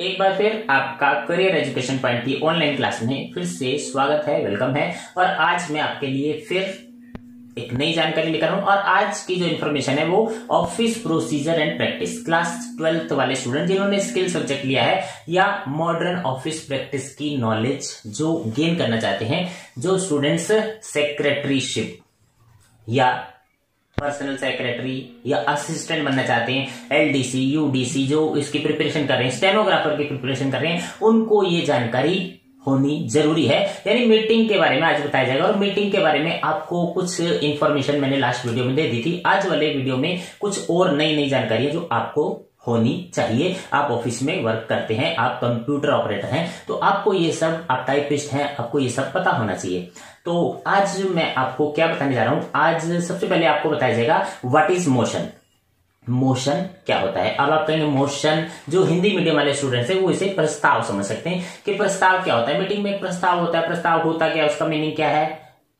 एक बार फिर आपका करियर एजुकेशन पॉइंट की ऑनलाइन क्लास में फिर से स्वागत है वेलकम है और आज मैं आपके लिए फिर एक नई जानकारी लेकर हूं और आज की जो इन्फॉर्मेशन है वो office procedure and practice class twelfth वाले स्टूडेंट जिन्होंने स्किल सब्जेक्ट लिया है या मॉडर्न ऑफिस प्रैक्टिस की नॉलेज जो गेन करना चाहते हैं जो स्टूडेंट्स सेक्रेटरीशिप या पर्सनल सेक्रेटरी या असिस्टेंट बनना चाहते हैं एलडीसी यूडीसी जो इसकी प्रिपरेशन कर रहे हैं स्टेनोग्राफर की प्रिपरेशन कर रहे हैं उनको ये जानकारी होनी जरूरी है यानी मीटिंग के बारे में आज बताया जाएगा और मीटिंग के बारे में आपको कुछ इन्फॉर्मेशन मैंने लास्ट वीडियो में दे दी थी आज वाले वीडियो में कुछ और नई नई जानकारी है जो आपको होनी चाहिए आप ऑफिस में वर्क करते हैं आप कंप्यूटर ऑपरेटर हैं तो आपको ये सब आप टाइपिस्ट हैं आपको ये सब पता होना चाहिए तो आज मैं आपको क्या बताने जा रहा हूं आज सबसे पहले आपको बताया जाएगा व्हाट इज मोशन मोशन क्या होता है अब आप कहेंगे मोशन जो हिंदी मीडियम वाले स्टूडेंट्स हैं वो इसे प्रस्ताव समझ सकते हैं कि प्रस्ताव क्या होता है मीटिंग में एक प्रस्ताव होता है प्रस्ताव होता क्या है उसका मीनिंग क्या है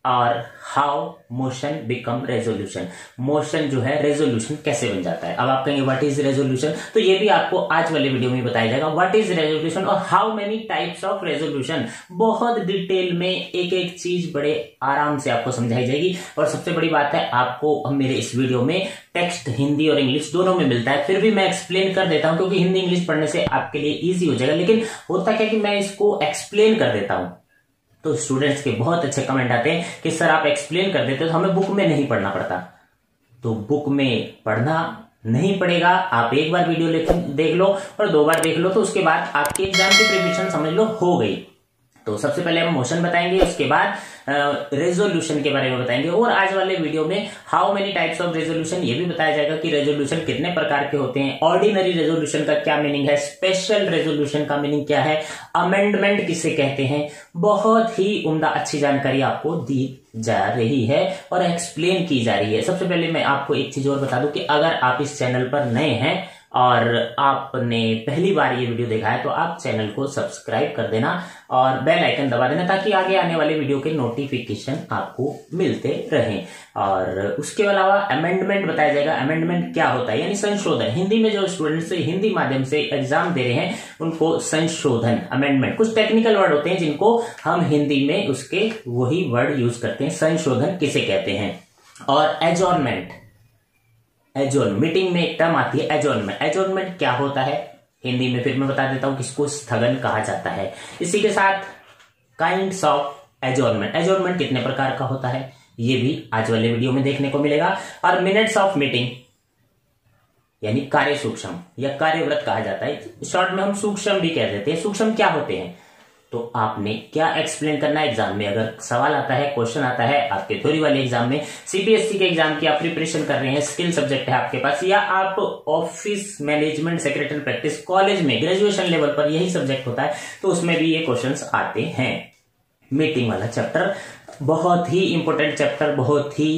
or how motion become resolution motion जो है रेजोल्यूशन कैसे बन जाता है अब आप कहेंगे व्हाट इज रेजोल्यूशन तो ये भी आपको आज वाले वीडियो में बताया जाएगा व्हाट इज रेजोल्यूशन और how many types of resolution बहुत डिटेल में एक एक चीज बड़े आराम से आपको समझाई जाएगी और सबसे बड़ी बात है आपको मेरे इस वीडियो में टेक्स्ट हिंदी और इंग्लिश दोनों में मिलता है फिर भी मैं एक्सप्लेन कर देता हूं क्योंकि हिंदी इंग्लिश पढ़ने से आपके लिए ईजी हो जाएगा लेकिन होता क्या कि मैं इसको एक्सप्लेन कर देता हूं तो स्टूडेंट्स के बहुत अच्छे कमेंट आते हैं कि सर आप एक्सप्लेन कर देते तो हमें बुक में नहीं पढ़ना पड़ता तो बुक में पढ़ना नहीं पड़ेगा आप एक बार वीडियो देख लो और दो बार देख लो तो उसके बाद आपके एग्जाम की प्रिपरेशन समझ लो हो गई तो सबसे पहले हम मोशन बताएंगे उसके बाद रेजोल्यूशन के बारे में बताएंगे और आज वाले वीडियो में how many types of resolution ये भी बताया जाएगा कि रेजोल्यूशन कितने प्रकार के होते हैं ऑर्डिनरी रेजोल्यूशन का क्या मीनिंग है स्पेशल रेजोल्यूशन का मीनिंग क्या है अमेंडमेंट किसे कहते हैं बहुत ही उमदा अच्छी जानकारी आपको दी जा रही है और एक्सप्लेन की जा रही है सबसे पहले मैं आपको एक चीज और बता दू कि अगर आप इस चैनल पर नए हैं और आपने पहली बार ये वीडियो देखा है तो आप चैनल को सब्सक्राइब कर देना और बेल आइकन दबा देना ताकि आगे आने वाले वीडियो के नोटिफिकेशन आपको मिलते रहें और उसके अलावा अमेंडमेंट बताया जाएगा अमेंडमेंट क्या होता है यानी संशोधन हिंदी में जो स्टूडेंट्स हिंदी माध्यम से एग्जाम दे रहे हैं उनको संशोधन अमेंडमेंट कुछ टेक्निकल वर्ड होते हैं जिनको हम हिंदी में उसके वही वर्ड यूज करते हैं संशोधन किसे कहते हैं और एजॉनमेंट एजोन मीटिंग में एक टर्म आती है एजोनमेंट एजोनमेंट क्या होता है हिंदी में फिर मैं बता देता हूं किसको स्थगन कहा जाता है इसी के साथ काइंड ऑफ एजोनमेंट एजोनमेंट कितने प्रकार का होता है ये भी आज वाले वीडियो में देखने को मिलेगा और मिनट्स ऑफ मीटिंग यानी कार्य सूक्ष्म या कार्यव्रत कहा जाता है शॉर्ट में हम सूक्ष्म भी कह देते हैं सूक्ष्म क्या होते हैं तो आपने क्या एक्सप्लेन करना है एग्जाम में अगर सवाल आता है क्वेश्चन आता है आपके थोड़ी वाले एग्जाम में सीबीएसई e के एग्जाम की आप प्रिपरेशन कर रहे हैं स्किल सब्जेक्ट है आपके पास या आप office management secretary practice college में ग्रेजुएशन लेवल पर यही सब्जेक्ट होता है तो उसमें भी ये क्वेश्चन आते हैं मीटिंग वाला चैप्टर बहुत ही इंपॉर्टेंट चैप्टर बहुत ही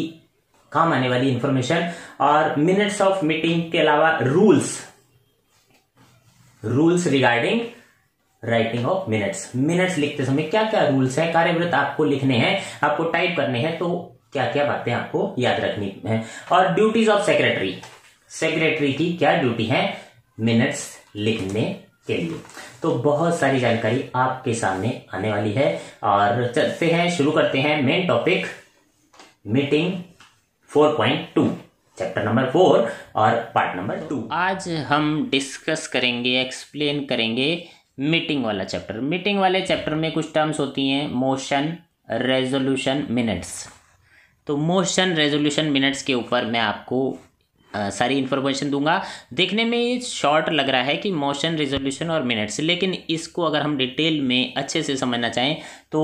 काम आने वाली इंफॉर्मेशन और मिनट्स ऑफ मीटिंग के अलावा rules rules regarding writing of minutes minutes लिखते समय क्या क्या रूल्स है कार्यवृत्त आपको लिखने हैं आपको टाइप करने हैं तो क्या क्या बातें आपको याद रखनी है और ड्यूटीज ऑफ सेक्रेटरी सेक्रेटरी की क्या ड्यूटी है मिनट्स लिखने के लिए तो बहुत सारी जानकारी आपके सामने आने वाली है और चलते हैं शुरू करते हैं main topic meeting 4.2 chapter number four और पार्ट नंबर टू आज हम डिस्कस करेंगे एक्सप्लेन करेंगे मीटिंग वाला चैप्टर मीटिंग वाले चैप्टर में कुछ टर्म्स होती हैं मोशन रेजोल्यूशन मिनट्स तो मोशन रेजोल्यूशन मिनट्स के ऊपर मैं आपको आ, सारी इन्फॉर्मेशन दूंगा देखने में ये शॉर्ट लग रहा है कि मोशन रेजोल्यूशन और मिनट्स लेकिन इसको अगर हम डिटेल में अच्छे से समझना चाहें तो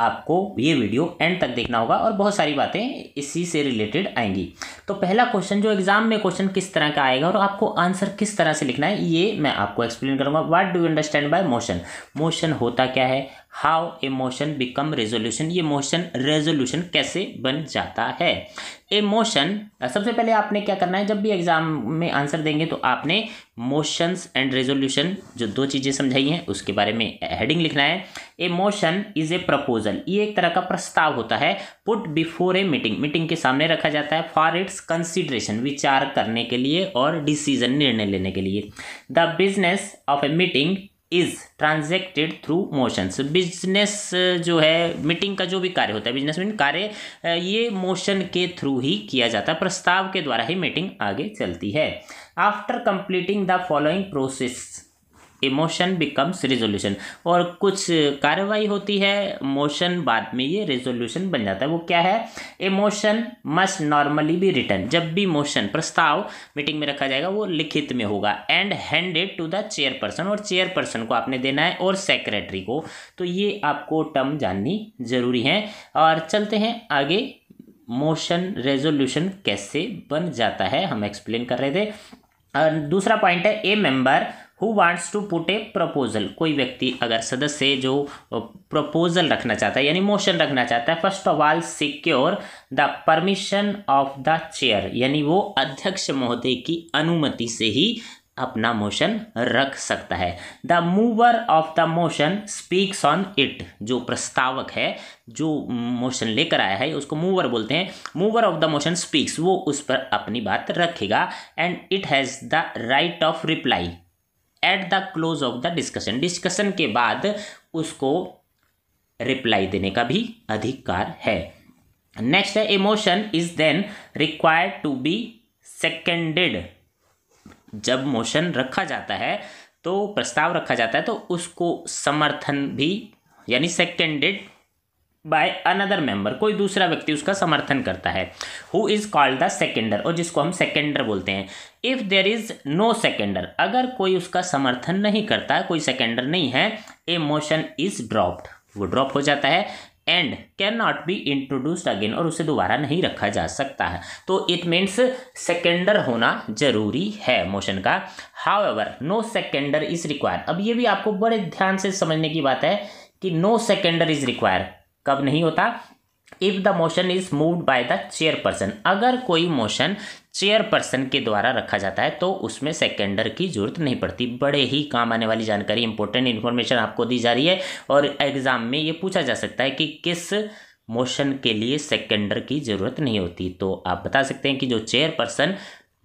आपको ये वीडियो एंड तक देखना होगा और बहुत सारी बातें इसी से रिलेटेड आएंगी तो पहला क्वेश्चन जो एग्ज़ाम में क्वेश्चन किस तरह का आएगा और आपको आंसर किस तरह से लिखना है ये मैं आपको एक्सप्लेन करूँगा what do you understand by motion motion होता क्या है हाउ इमोशन बिकम रेजोल्यूशन ये मोशन रेजोल्यूशन कैसे बन जाता है इमोशन सबसे पहले आपने क्या करना है जब भी एग्ज़ाम में आंसर देंगे तो आपने मोशंस एंड रेजोल्यूशन जो दो चीज़ें समझाई हैं उसके बारे में हेडिंग लिखना है इमोशन इज़ ए प्रपोजल ये एक तरह का प्रस्ताव होता है put before a meeting meeting के सामने रखा जाता है फॉर इट्स कंसिडरेशन विचार करने के लिए और डिसीजन निर्णय लेने के लिए the business of a meeting is transacted through motions business जो है मीटिंग का जो भी कार्य होता है बिजनेस मीटिंग कार्य uh, ये मोशन के थ्रू ही किया जाता है प्रस्ताव के द्वारा ही मीटिंग आगे चलती है after completing the following process a motion becomes resolution और कुछ कार्रवाई होती है मोशन बाद में ये रेजोल्यूशन बन जाता है वो क्या है a motion must normally be written जब भी मोशन प्रस्ताव मीटिंग में रखा जाएगा वो लिखित में होगा and handed to the chairperson और चेयरपर्सन को आपने देना है और सेक्रेटरी को तो ये आपको टर्म जाननी जरूरी है और चलते हैं आगे मोशन रेजोल्यूशन कैसे बन जाता है हम एक्सप्लेन कर रहे थे और दूसरा पॉइंट है a member who wants to put a proposal कोई व्यक्ति अगर सदस्य जो प्रपोजल रखना चाहता है यानी मोशन रखना चाहता है first of all secure the permission of the chair यानी वो अध्यक्ष महोदय की अनुमति से ही अपना मोशन रख सकता है the mover of the motion speaks on it जो प्रस्तावक है जो मोशन लेकर आया है उसको मूवर बोलते हैं mover of the motion speaks वो उस पर अपनी बात रखेगा and it has the right of reply at the close of the discussion discussion के बाद उसको रिप्लाई देने का भी अधिकार है नेक्स्ट है a motion is then required to be seconded जब मोशन रखा जाता है तो प्रस्ताव रखा जाता है तो उसको समर्थन भी यानी सेकेंडेड बाय अनदर मेंबर कोई दूसरा व्यक्ति उसका समर्थन करता है who is called the seconder और जिसको हम सेकेंडर बोलते हैं if there is no seconder अगर कोई उसका समर्थन नहीं करता कोई सेकेंडर नहीं है ए मोशन इज़ ड्रॉप्ड वो ड्रॉप हो जाता है and can not be introduced again और उसे दोबारा नहीं रखा जा सकता है तो इट मीन्स सेकेंडर होना जरूरी है मोशन का however no seconder is require अब ये भी आपको बड़े ध्यान से समझने की बात है कि नो सेकेंडर इज रिक्वायर कब नहीं होता if the motion is moved by the chairperson अगर कोई मोशन चेयर पर्सन के द्वारा रखा जाता है तो उसमें सेकेंडर की जरूरत नहीं पड़ती बड़े ही काम आने वाली जानकारी इंपॉर्टेंट इन्फॉर्मेशन आपको दी जा रही है और एग्ज़ाम में ये पूछा जा सकता है कि किस मोशन के लिए सेकेंडर की ज़रूरत नहीं होती तो आप बता सकते हैं कि जो चेयर पर्सन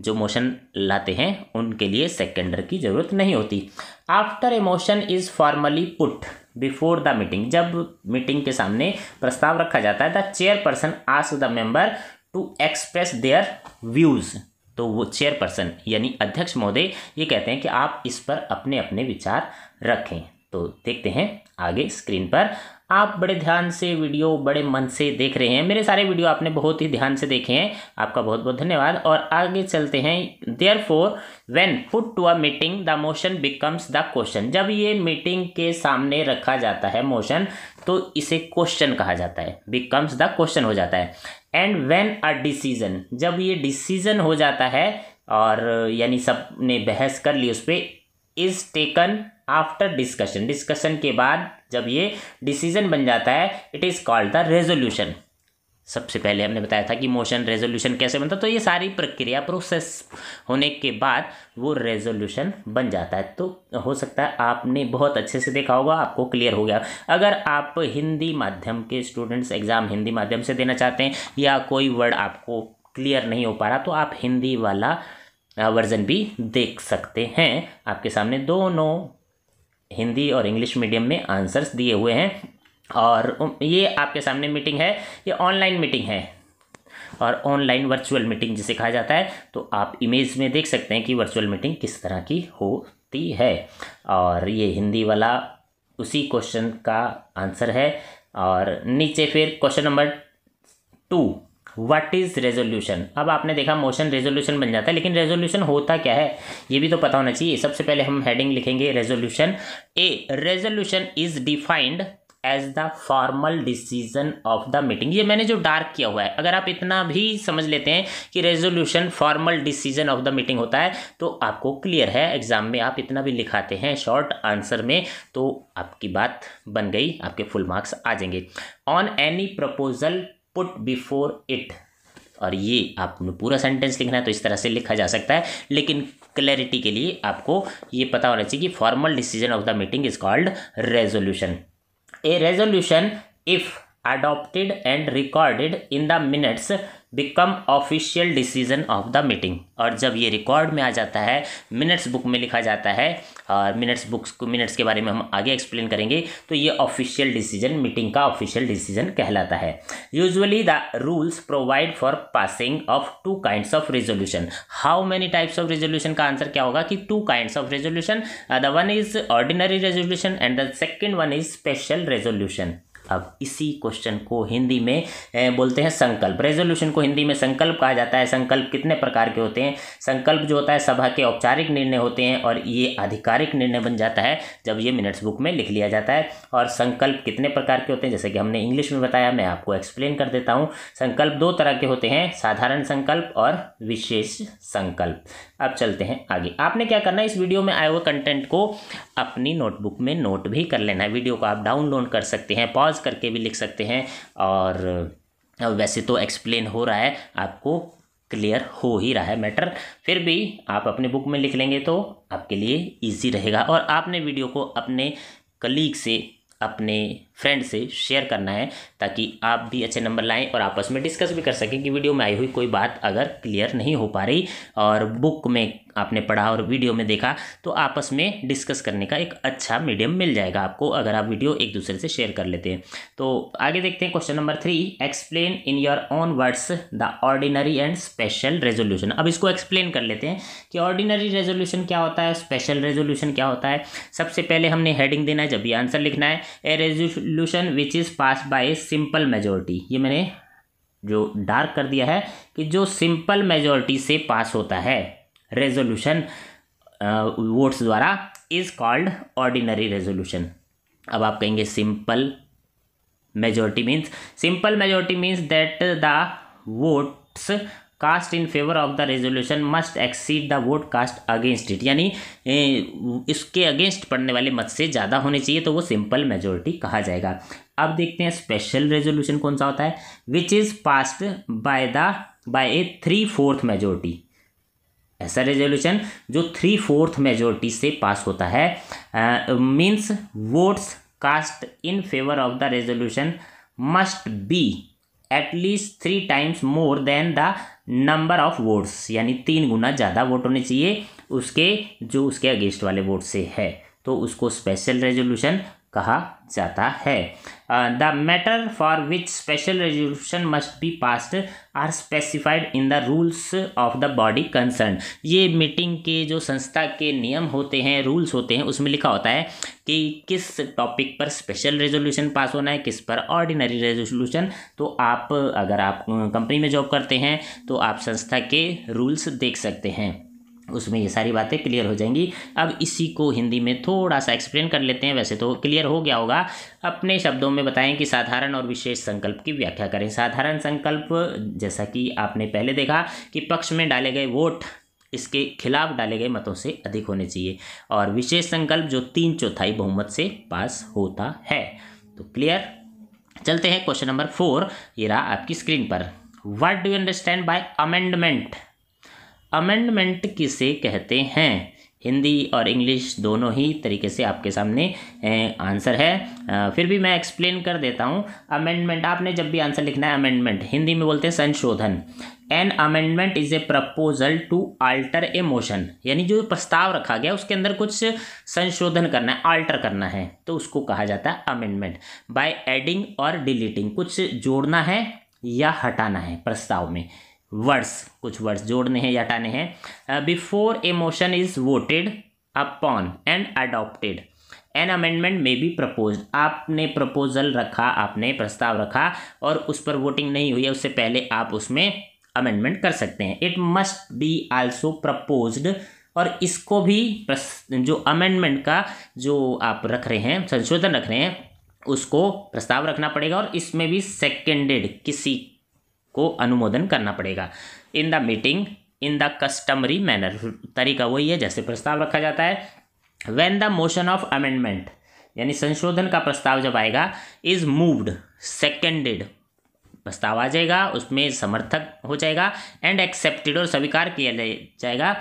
जो मोशन लाते हैं उनके लिए सेकेंडर की ज़रूरत नहीं होती after a motion is formally put before the meeting जब मीटिंग के सामने प्रस्ताव रखा जाता है the chairperson ask the member to express their views तो वो चेयरपर्सन यानी अध्यक्ष महोदय ये कहते हैं कि आप इस पर अपने अपने विचार रखें तो देखते हैं आगे स्क्रीन पर आप बड़े ध्यान से वीडियो बड़े मन से देख रहे हैं मेरे सारे वीडियो आपने बहुत ही ध्यान से देखे हैं आपका बहुत बहुत धन्यवाद और आगे चलते हैं therefore when put to a meeting the motion becomes the question जब ये मीटिंग के सामने रखा जाता है मोशन तो इसे क्वेश्चन कहा जाता है बिकम्स द क्वेश्चन हो जाता है एंड वेन अ डिसीजन जब ये डिसीजन हो जाता है और यानी सब ने बहस कर ली उस पर is taken after discussion discussion के बाद जब ये डिसीजन बन जाता है it is called the resolution सबसे पहले हमने बताया था कि मोशन रेजोल्यूशन कैसे बनता तो ये सारी प्रक्रिया प्रोसेस होने के बाद वो रेजोल्यूशन बन जाता है तो हो सकता है आपने बहुत अच्छे से देखा होगा आपको क्लियर हो गया अगर आप हिंदी माध्यम के स्टूडेंट्स एग्ज़ाम हिंदी माध्यम से देना चाहते हैं या कोई वर्ड आपको क्लियर नहीं हो पा रहा तो आप हिंदी वाला वर्जन भी देख सकते हैं आपके सामने दोनों हिंदी और इंग्लिश मीडियम में आंसर्स दिए हुए हैं और ये आपके सामने मीटिंग है ये ऑनलाइन मीटिंग है और ऑनलाइन वर्चुअल मीटिंग जिसे कहा जाता है तो आप इमेज में देख सकते हैं कि वर्चुअल मीटिंग किस तरह की होती है और ये हिंदी वाला उसी क्वेश्चन का आंसर है और नीचे फिर question number two what is resolution अब आपने देखा मोशन रेजोल्यूशन बन जाता है लेकिन रेजोल्यूशन होता क्या है ये भी तो पता होना चाहिए सबसे पहले हम हेडिंग लिखेंगे resolution a resolution is defined as the formal decision of the meeting ये मैंने जो डार्क किया हुआ है अगर आप इतना भी समझ लेते हैं कि resolution formal decision of the meeting होता है तो आपको क्लियर है एग्जाम में आप इतना भी लिखाते हैं शॉर्ट आंसर में तो आपकी बात बन गई आपके फुल मार्क्स आ जाएंगे on any proposal put before it और ये आपने पूरा सेंटेंस लिखना है तो इस तरह से लिखा जा सकता है लेकिन क्लैरिटी के लिए आपको ये पता होना चाहिए कि formal decision of the meeting is called resolution a resolution if adopted and recorded in the minutes become official decision of the meeting और जब ये रिकॉर्ड में आ जाता है मिनट्स बुक में लिखा जाता है और मिनट्स बुक्स को मिनट्स के बारे में हम आगे एक्सप्लेन करेंगे तो ये ऑफिशियल डिसीजन मीटिंग का ऑफिशियल डिसीजन कहलाता है usually the rules provide for passing of two kinds of resolution how many types of resolution का आंसर क्या होगा कि two kinds of resolution the one is ordinary resolution and the second one is special resolution अब इसी question को हिंदी में बोलते हैं संकल्प रेजोल्यूशन को हिंदी में संकल्प कहा जाता है संकल्प कितने प्रकार के होते हैं संकल्प जो होता है सभा के औपचारिक निर्णय होते हैं और ये आधिकारिक निर्णय बन जाता है जब ये मिनट्स बुक में लिख लिया जाता है और संकल्प कितने प्रकार के होते हैं जैसे कि हमने इंग्लिश में बताया मैं आपको एक्सप्लेन कर देता हूँ संकल्प दो तरह के होते हैं साधारण संकल्प और विशेष संकल्प अब चलते हैं आगे आपने क्या करना है इस वीडियो में आए हुए कंटेंट को अपनी नोटबुक में नोट भी कर लेना है वीडियो को आप डाउनलोड कर सकते हैं पॉज करके भी लिख सकते हैं और वैसे तो एक्सप्लेन हो रहा है आपको क्लियर हो ही रहा है मैटर फिर भी आप अपने बुक में लिख लेंगे तो आपके लिए इजी रहेगा और आपने वीडियो को अपने कलीग से अपने फ्रेंड से शेयर करना है ताकि आप भी अच्छे नंबर लाएं और आपस में डिस्कस भी कर सकें कि वीडियो में आई हुई कोई बात अगर क्लियर नहीं हो पा रही और बुक में आपने पढ़ा और वीडियो में देखा तो आपस में डिस्कस करने का एक अच्छा मीडियम मिल जाएगा आपको अगर आप वीडियो एक दूसरे से शेयर कर लेते हैं तो आगे देखते हैं question number three explain in your own words the ordinary and special resolution अब इसको एक्सप्लेन कर लेते हैं कि ऑर्डिनरी रेजोल्यूशन क्या होता है स्पेशल रेजोल्यूशन क्या होता है सबसे पहले हमने हेडिंग देना है जब ये आंसर लिखना है a resolution which is pass by simple majority ये मैंने जो डार्क कर दिया है कि जो सिंपल मेजोरिटी से पास होता है रेजोल्यूशन वोट्स uh, द्वारा इज कॉल्ड ऑर्डिनरी रेजोल्यूशन अब आप कहेंगे simple majority means simple majority means that the votes cast in favour of the resolution must exceed the vote cast against it यानी इसके against पड़ने वाले मत से ज़्यादा होने चाहिए तो वो सिंपल मेजोरिटी कहा जाएगा अब देखते हैं स्पेशल रेजोल्यूशन कौन सा होता है which is passed by the by a three fourth majority ऐसा रेजोल्यूशन जो थ्री फोर्थ मेजोरिटी से पास होता है means votes cast in favour of the resolution must be at least three times more than the number of votes यानी तीन गुना ज़्यादा vote होने चाहिए उसके जो उसके अगेंस्ट वाले वोट से है तो उसको स्पेशल रेजोल्यूशन कहा जाता है the matter for which special resolution must be passed are specified in the rules of the body concern ये मीटिंग के जो संस्था के नियम होते हैं रूल्स होते हैं उसमें लिखा होता है कि किस टॉपिक पर स्पेशल रेजोल्यूशन पास होना है किस पर ऑर्डिनरी रेजोल्यूशन तो आप अगर आप कंपनी में जॉब करते हैं तो आप संस्था के रूल्स देख सकते हैं उसमें ये सारी बातें क्लियर हो जाएंगी अब इसी को हिंदी में थोड़ा सा एक्सप्लेन कर लेते हैं वैसे तो क्लियर हो गया होगा अपने शब्दों में बताएं कि साधारण और विशेष संकल्प की व्याख्या करें साधारण संकल्प जैसा कि आपने पहले देखा कि पक्ष में डाले गए वोट इसके खिलाफ डाले गए मतों से अधिक होने चाहिए और विशेष संकल्प जो तीन चौथाई बहुमत से पास होता है तो क्लियर चलते हैं क्वेश्चन नंबर फोर ये रहा आपकी स्क्रीन पर what do understand by amendment amendment किसे कहते हैं हिंदी और इंग्लिश दोनों ही तरीके से आपके सामने आंसर है फिर भी मैं एक्सप्लेन कर देता हूँ अमेंडमेंट आपने जब भी आंसर लिखना है अमेंडमेंट हिंदी में बोलते हैं संशोधन an amendment is a proposal to alter a motion यानी जो प्रस्ताव रखा गया उसके अंदर कुछ संशोधन करना है आल्टर करना है तो उसको कहा जाता है अमेंडमेंट बाय एडिंग और डिलीटिंग कुछ जोड़ना है या हटाना है प्रस्ताव में वर्ड्स कुछ वर्ड्स जोड़ने हैं या हटाने हैं before a motion is voted upon and adopted an amendment may be propose आपने प्रपोजल रखा आपने प्रस्ताव रखा और उस पर वोटिंग नहीं हुई है उससे पहले आप उसमें अमेंडमेंट कर सकते हैं it must be also proposed और इसको भी जो अमेंडमेंट का जो आप रख रहे हैं संशोधन रख रहे हैं उसको प्रस्ताव रखना पड़ेगा और इसमें भी सेकेंडेड किसी को अनुमोदन करना पड़ेगा in the meeting in the customary manner तरीका वही है जैसे प्रस्ताव रखा जाता है when the motion of amendment यानी संशोधन का प्रस्ताव जब आएगा इज मूव्ड सेकेंडेड प्रस्ताव आ जाएगा उसमें समर्थक हो जाएगा एंड एक्सेप्टेड और स्वीकार किया जाएगा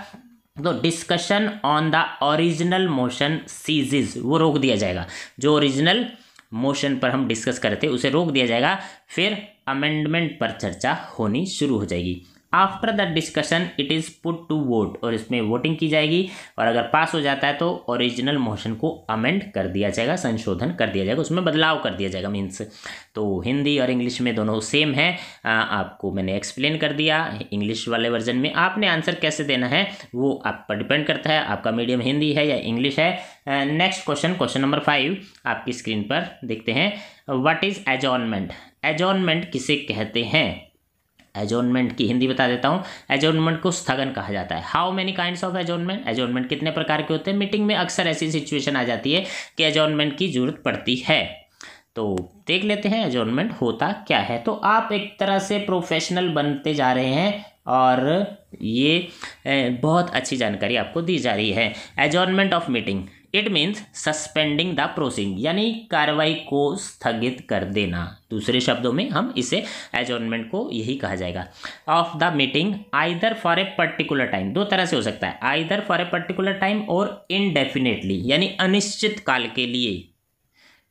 तो discussion on the original motion ceases वो रोक दिया जाएगा जो ओरिजिनल मोशन पर हम डिस्कस कर रहे थे उसे रोक दिया जाएगा फिर अमेंडमेंट पर चर्चा होनी शुरू हो जाएगी after the discussion it is put to vote और इसमें वोटिंग की जाएगी और अगर पास हो जाता है तो ओरिजिनल मोशन को अमेंड कर दिया जाएगा संशोधन कर दिया जाएगा उसमें बदलाव कर दिया जाएगा मीन्स तो हिंदी और इंग्लिश में दोनों सेम है आ, आपको मैंने एक्सप्लेन कर दिया इंग्लिश वाले वर्जन में आपने आंसर कैसे देना है वो आप पर डिपेंड करता है आपका मीडियम हिंदी है या इंग्लिश है next question question number five आपकी स्क्रीन पर देखते हैं वट इज़ एजॉनमेंट एजॉनमेंट किसे कहते हैं एजोनमेंट की हिंदी बता देता हूँ एजोनमेंट को स्थगन कहा जाता है how many kind of adjournment adjournment कितने प्रकार के होते हैं मीटिंग में अक्सर ऐसी सिचुएशन आ जाती है कि एजोनमेंट की जरूरत पड़ती है तो देख लेते हैं एजोनमेंट होता क्या है तो आप एक तरह से प्रोफेशनल बनते जा रहे हैं और ये बहुत अच्छी जानकारी आपको दी जा रही है adjournment of meeting it means suspending the proceeding यानी कार्रवाई को स्थगित कर देना दूसरे शब्दों में हम इसे एजोनमेंट को यही कहा जाएगा of the meeting either for a particular time दो तरह से हो सकता है either for a particular time और इनडेफिनेटली यानी अनिश्चित काल के लिए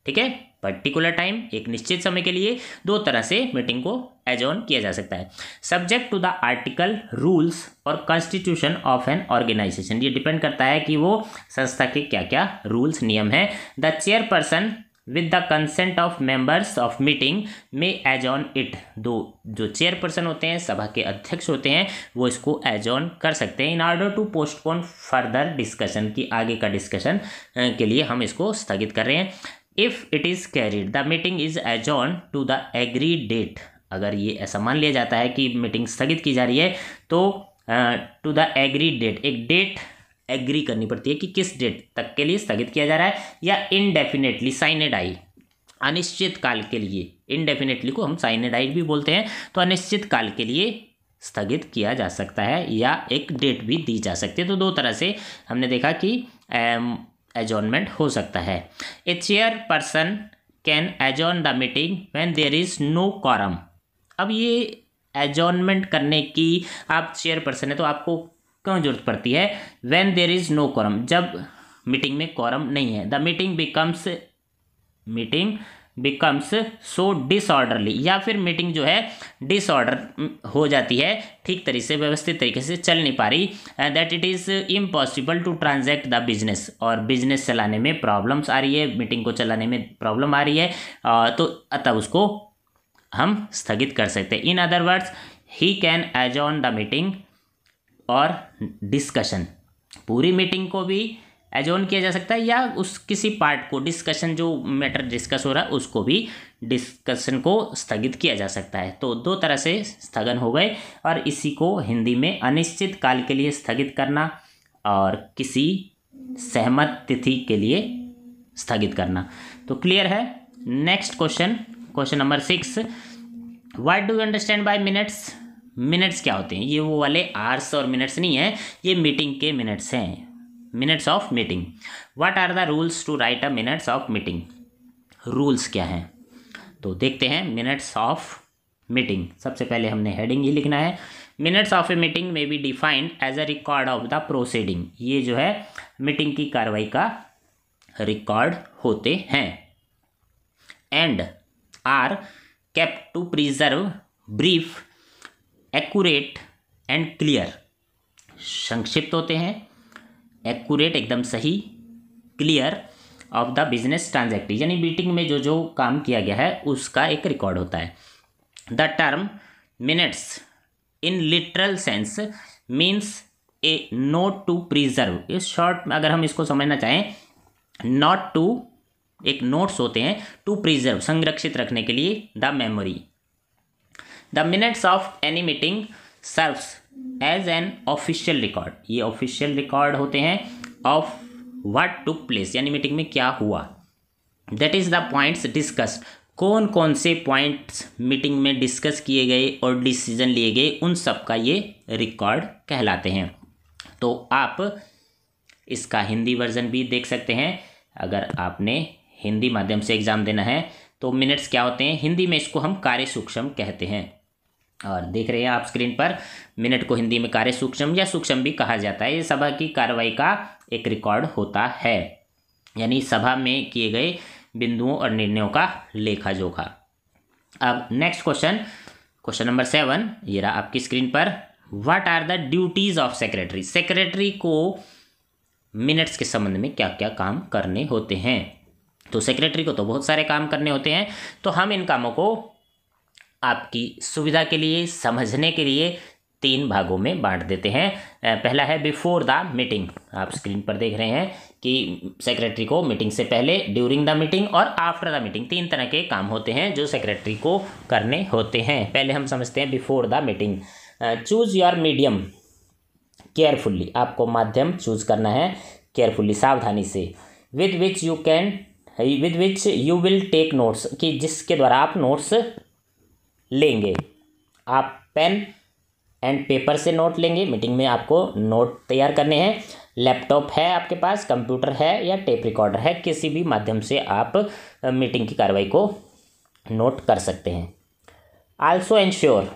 ठीक है पर्टिकुलर टाइम एक निश्चित समय के लिए दो तरह से मीटिंग को एजोन किया जा सकता है subject to the article rules और कॉन्स्टिट्यूशन ऑफ एन ऑर्गेनाइजेशन ये डिपेंड करता है कि वो संस्था के क्या क्या रूल्स नियम हैं the chairperson with the consent of members of meeting may adjourn it दो जो चेयरपर्सन होते हैं सभा के अध्यक्ष होते हैं वो इसको एज ऑन कर सकते हैं in order to postpone further discussion की आगे का डिस्कशन के लिए हम इसको स्थगित कर रहे हैं if it is carried the meeting is adjourn to the agree date अगर ये ऐसा मान लिया जाता है कि मीटिंग स्थगित की जा रही है तो टू द एग्री डेट एक डेट एग्री करनी पड़ती है कि किस डेट तक के लिए स्थगित किया जा रहा है या इनडेफिनेटली साइनेड आई अनिश्चित काल के लिए इनडेफिनेटली को हम साइनेड आई भी बोलते हैं तो अनिश्चित काल के लिए स्थगित किया जा सकता है या एक डेट भी दी जा सकती है तो दो तरह से हमने देखा कि एजॉनमेंट हो सकता है a chairperson can adjourn the meeting when there is no quorum अब ये एजॉनमेंट करने की आप चेयर पर्सन है तो आपको क्यों जरूरत पड़ती है when there is no quorum जब मीटिंग में कॉरम नहीं है the meeting becomes meeting becomes so disorderly या फिर मीटिंग जो है डिसऑर्डर हम्म, हो जाती है ठीक तरीके से व्यवस्थित तरीके से चल नहीं पा रही that it is impossible to transact the business और बिजनेस चलाने में प्रॉब्लम्स आ रही है मीटिंग को चलाने में प्रॉब्लम आ रही है uh, तो अतः उसको हम स्थगित कर सकते हैं in other words he can adjourn the meeting और डिस्कशन पूरी मीटिंग को भी एजोन किया जा सकता है या उस किसी पार्ट को डिस्कशन जो मैटर डिस्कस हो रहा है उसको भी डिस्कशन को स्थगित किया जा सकता है तो दो तरह से स्थगन हो गए और इसी को हिंदी में अनिश्चित काल के लिए स्थगित करना और किसी सहमत तिथि के लिए स्थगित करना तो क्लियर है next question question number six what do you understand by minutes minutes क्या होते हैं ये वो वाले आर्स और मिनट्स नहीं है ये मीटिंग के मिनट्स हैं minutes of meeting what are the rules to write a minutes of meeting rules क्या हैं तो देखते हैं मिनट्स ऑफ मीटिंग सबसे पहले हमने हेडिंग ही लिखना है minutes of a meeting may be defined as a record of the proceeding ये जो है मीटिंग की कार्रवाई का रिकॉर्ड होते हैं and are kept to preserve brief accurate and clear संक्षिप्त होते हैं एक्यूरेट एकदम सही clear of the business transact यानी मीटिंग में जो जो काम किया गया है उसका एक रिकॉर्ड होता है the term minutes in literal sense means a note to preserve इस शॉर्ट अगर हम इसको समझना चाहें नॉट टू एक नोट्स होते हैं टू प्रिजर्व संरक्षित रखने के लिए the memory the minutes of any meeting serves as an official record ये ऑफिशियल रिकॉर्ड होते हैं ऑफ व्हाट टू प्लेस यानी मीटिंग में क्या हुआ that is the points discussed कौन कौन से पॉइंट्स मीटिंग में डिस्कस किए गए और डिसीजन लिए गए उन सब का ये रिकॉर्ड कहलाते हैं तो आप इसका हिंदी वर्जन भी देख सकते हैं अगर आपने हिंदी माध्यम से एग्ज़ाम देना है तो मिनट्स क्या होते हैं हिंदी में इसको हम कार्य सूक्ष्म कहते हैं और देख रहे हैं आप स्क्रीन पर मिनट को हिंदी में कार्य सूक्ष्म या सूक्ष्म भी कहा जाता है ये सभा की कार्रवाई का एक रिकॉर्ड होता है यानी सभा में किए गए बिंदुओं और निर्णयों का लेखा जोखा अब next question question number seven ये रहा आपकी स्क्रीन पर what are the duties of secretary secretary को मिनट्स के संबंध में क्या क्या काम करने होते हैं तो सेक्रेटरी को तो बहुत सारे काम करने होते हैं तो हम इन कामों को आपकी सुविधा के लिए समझने के लिए तीन भागों में बांट देते हैं पहला है बिफोर द मीटिंग आप स्क्रीन पर देख रहे हैं कि सेक्रेटरी को मीटिंग से पहले ड्यूरिंग द मीटिंग और आफ्टर द मीटिंग तीन तरह के काम होते हैं जो सेक्रेटरी को करने होते हैं पहले हम समझते हैं before the meeting choose your medium carefully आपको माध्यम चूज़ करना है केयरफुल्ली सावधानी से with which you can with which you will take notes कि जिसके द्वारा आप नोट्स लेंगे आप पेन एंड पेपर से नोट लेंगे मीटिंग में आपको नोट तैयार करने हैं लैपटॉप है आपके पास कंप्यूटर है या टेप रिकॉर्डर है किसी भी माध्यम से आप मीटिंग की कार्रवाई को नोट कर सकते हैं also ensure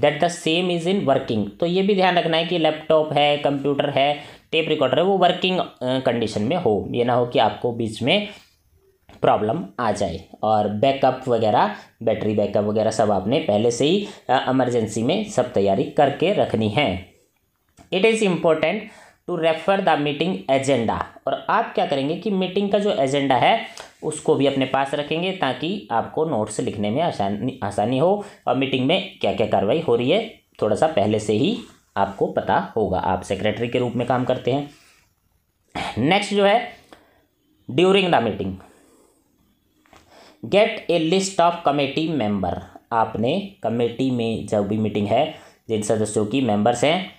that the same is in working तो ये भी ध्यान रखना है कि लैपटॉप है कंप्यूटर है टेप रिकॉर्डर है वो वर्किंग कंडीशन में हो ये ना हो कि आपको बीच में प्रॉब्लम आ जाए और बैकअप वगैरह बैटरी बैकअप वगैरह सब आपने पहले से ही इमरजेंसी में सब तैयारी करके रखनी है it is important to refer the meeting agenda और आप क्या करेंगे कि मीटिंग का जो एजेंडा है उसको भी अपने पास रखेंगे ताकि आपको नोट्स लिखने में आसानी आसानी हो और मीटिंग में क्या क्या कार्रवाई हो रही है थोड़ा सा पहले से ही आपको पता होगा आप सेक्रेटरी के रूप में काम करते हैं नेक्स्ट जो है during the meeting get a list of committee member आपने कमेटी में जब भी मीटिंग है जिन सदस्यों की मेंबर्स हैं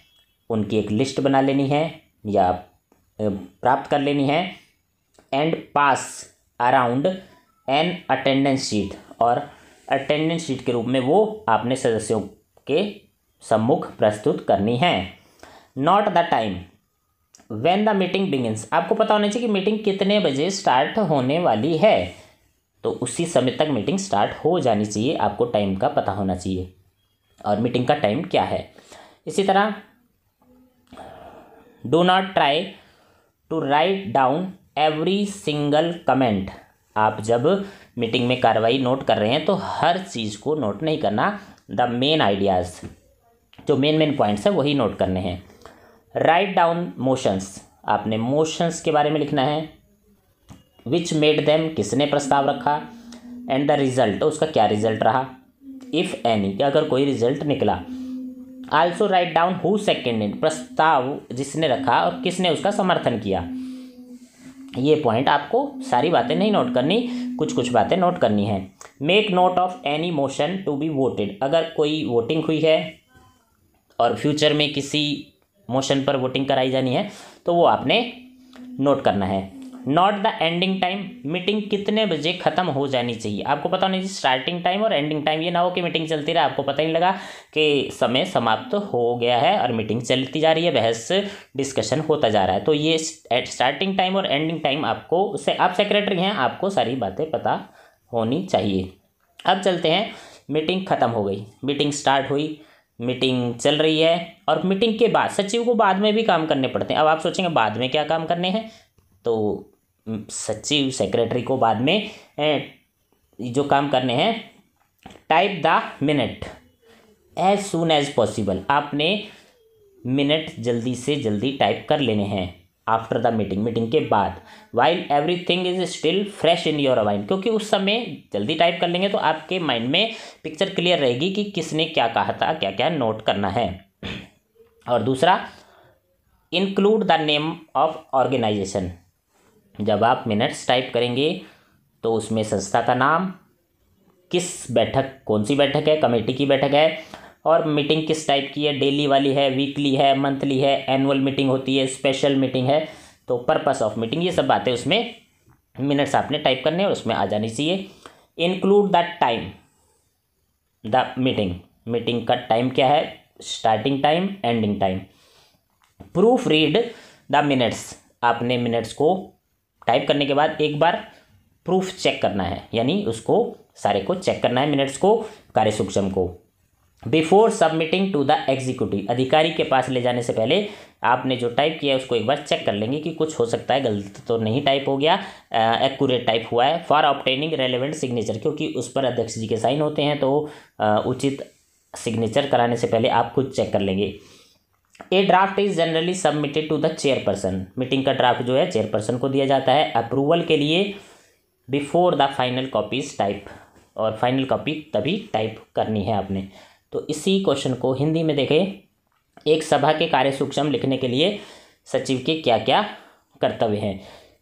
उनकी एक लिस्ट बना लेनी है या प्राप्त कर लेनी है and pass around an attendance sheet और अटेंडेंस शीट के रूप में वो आपने सदस्यों के सम्मुख प्रस्तुत करनी है not the time when the meeting begins आपको पता होना चाहिए कि मीटिंग कितने बजे स्टार्ट होने वाली है तो उसी समय तक मीटिंग स्टार्ट हो जानी चाहिए आपको टाइम का पता होना चाहिए और मीटिंग का टाइम क्या है इसी तरह do not try to write down every single comment आप जब मीटिंग में कार्रवाई नोट कर रहे हैं तो हर चीज़ को नोट नहीं करना द मेन आइडियाज़ जो मेन मेन पॉइंट्स हैं वही नोट करने हैं राइट डाउन मोशंस आपने मोशंस के बारे में लिखना है विच मेड देम किसने प्रस्ताव रखा एंड द रिजल्ट उसका क्या रिजल्ट रहा इफ़ एनी कि अगर कोई रिजल्ट निकला also write down who second प्रस्ताव जिसने रखा और किसने उसका समर्थन किया ये पॉइंट आपको सारी बातें नहीं नोट करनी कुछ कुछ बातें नोट करनी है make note of any motion to be voted अगर कोई वोटिंग हुई है और फ्यूचर में किसी मोशन पर वोटिंग कराई जानी है तो वो आपने नोट करना है not the ending time meeting कितने बजे खत्म हो जानी चाहिए आपको पता होना चाहिए स्टार्टिंग टाइम और एंडिंग टाइम ये ना हो कि मीटिंग चलती रहे आपको पता ही लगा कि समय समाप्त तो हो गया है और मीटिंग चलती जा रही है बहस डिस्कशन होता जा रहा है तो ये स्टार्टिंग टाइम और एंडिंग टाइम आपको से, आप सेक्रेटरी हैं आपको सारी बातें पता होनी चाहिए अब चलते हैं मीटिंग ख़त्म हो गई मीटिंग स्टार्ट हुई मीटिंग चल रही है और मीटिंग के बाद सचिव को बाद में भी काम करने पड़ते हैं अब आप सोचेंगे बाद में क्या काम करने हैं तो सचिव सेक्रेटरी को बाद में जो काम करने हैं type the minute as soon as possible आपने मिनट जल्दी से जल्दी टाइप कर लेने हैं आफ्टर द मीटिंग मीटिंग के बाद while everything is still fresh in your mind क्योंकि उस समय जल्दी टाइप कर लेंगे तो आपके माइंड में पिक्चर क्लियर रहेगी कि किसने क्या कहा था क्या क्या नोट करना है और दूसरा include the name of organisation जब आप मिनट्स टाइप करेंगे तो उसमें संस्था का नाम किस बैठक कौन सी बैठक है कमेटी की बैठक है और मीटिंग किस टाइप की है डेली वाली है वीकली है मंथली है एनुअल मीटिंग होती है स्पेशल मीटिंग है तो पर्पस ऑफ मीटिंग ये सब बातें उसमें मिनट्स आपने टाइप करने और उसमें आ जानी चाहिए include the time the meeting meeting का टाइम क्या है starting time ending time proofread the minutes आपने मिनट्स को टाइप करने के बाद एक बार प्रूफ चेक करना है यानी उसको सारे को चेक करना है मिनट्स को कार्य सूक्ष्म को before submitting to the executive अधिकारी के पास ले जाने से पहले आपने जो टाइप किया है उसको एक बार चेक कर लेंगे कि कुछ हो सकता है गलत तो नहीं टाइप हो गया एक्यूरेट टाइप हुआ है फॉर ऑप्टेनिंग रेलिवेंट सिग्नेचर क्योंकि उस पर अध्यक्ष जी के साइन होते हैं तो आ, उचित सिग्नेचर कराने से पहले आप खुद चेक कर लेंगे a draft is generally submitted to the chairperson meeting का ड्राफ्ट जो है चेयरपर्सन को दिया जाता है अप्रूवल के लिए before the final copies type और फाइनल कॉपी तभी टाइप करनी है आपने तो इसी क्वेश्चन को हिंदी में देखें एक सभा के कार्य सूक्ष्म लिखने के लिए सचिव के क्या क्या कर्तव्य हैं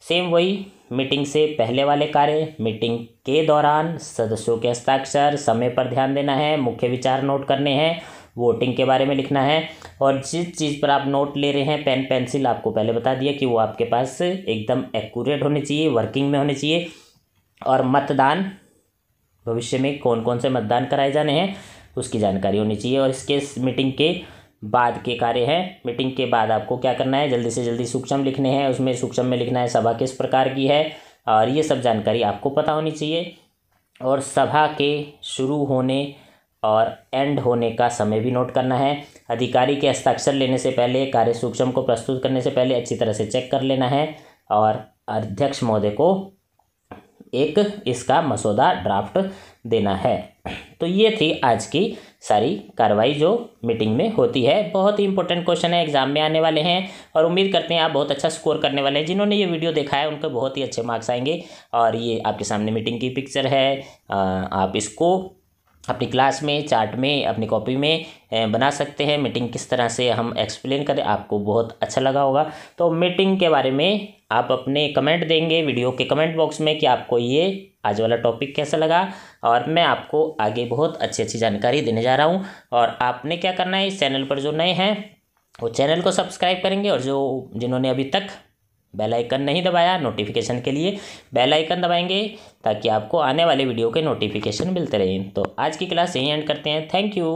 सेम वही मीटिंग से पहले वाले कार्य मीटिंग के दौरान सदस्यों के हस्ताक्षर समय पर ध्यान देना है मुख्य विचार नोट करने हैं वोटिंग के बारे में लिखना है और जिस चीज़ पर आप नोट ले रहे हैं पेन पेंसिल आपको पहले बता दिया कि वो आपके पास एकदम एक्यूरेट होने चाहिए वर्किंग में होने चाहिए और मतदान भविष्य में कौन कौन से मतदान कराए जाने हैं उसकी जानकारी होनी चाहिए और इसके मीटिंग के बाद के कार्य हैं मीटिंग के बाद आपको क्या करना है जल्दी से जल्दी सूक्ष्म लिखने हैं उसमें सूक्ष्म में लिखना है सभा किस प्रकार की है और ये सब जानकारी आपको पता होनी चाहिए और सभा के शुरू होने और एंड होने का समय भी नोट करना है अधिकारी के हस्ताक्षर लेने से पहले कार्य सूक्ष्म को प्रस्तुत करने से पहले अच्छी तरह से चेक कर लेना है और अध्यक्ष महोदय को एक इसका मसौदा ड्राफ्ट देना है तो ये थी आज की सारी कार्रवाई जो मीटिंग में होती है बहुत ही इंपॉर्टेंट क्वेश्चन है एग्जाम में आने वाले हैं और उम्मीद करते हैं आप बहुत अच्छा स्कोर करने वाले हैं जिन्होंने ये वीडियो देखा है उनको बहुत ही अच्छे मार्क्स आएंगे और ये आपके सामने मीटिंग की पिक्चर है आप इसको अपनी क्लास में चार्ट में अपनी कॉपी में बना सकते हैं मीटिंग किस तरह से हम एक्सप्लेन करें आपको बहुत अच्छा लगा होगा तो मीटिंग के बारे में आप अपने कमेंट देंगे वीडियो के कमेंट बॉक्स में कि आपको ये आज वाला टॉपिक कैसा लगा और मैं आपको आगे बहुत अच्छी अच्छी जानकारी देने जा रहा हूँ और आपने क्या करना है इस चैनल पर जो नए हैं वो चैनल को सब्सक्राइब करेंगे और जो जिन्होंने अभी तक बेल आइकन नहीं दबाया नोटिफिकेशन के लिए बेल आइकन दबाएंगे ताकि आपको आने वाले वीडियो के नोटिफिकेशन मिलते रहें तो आज की क्लास यहीं एंड करते हैं थैंक यू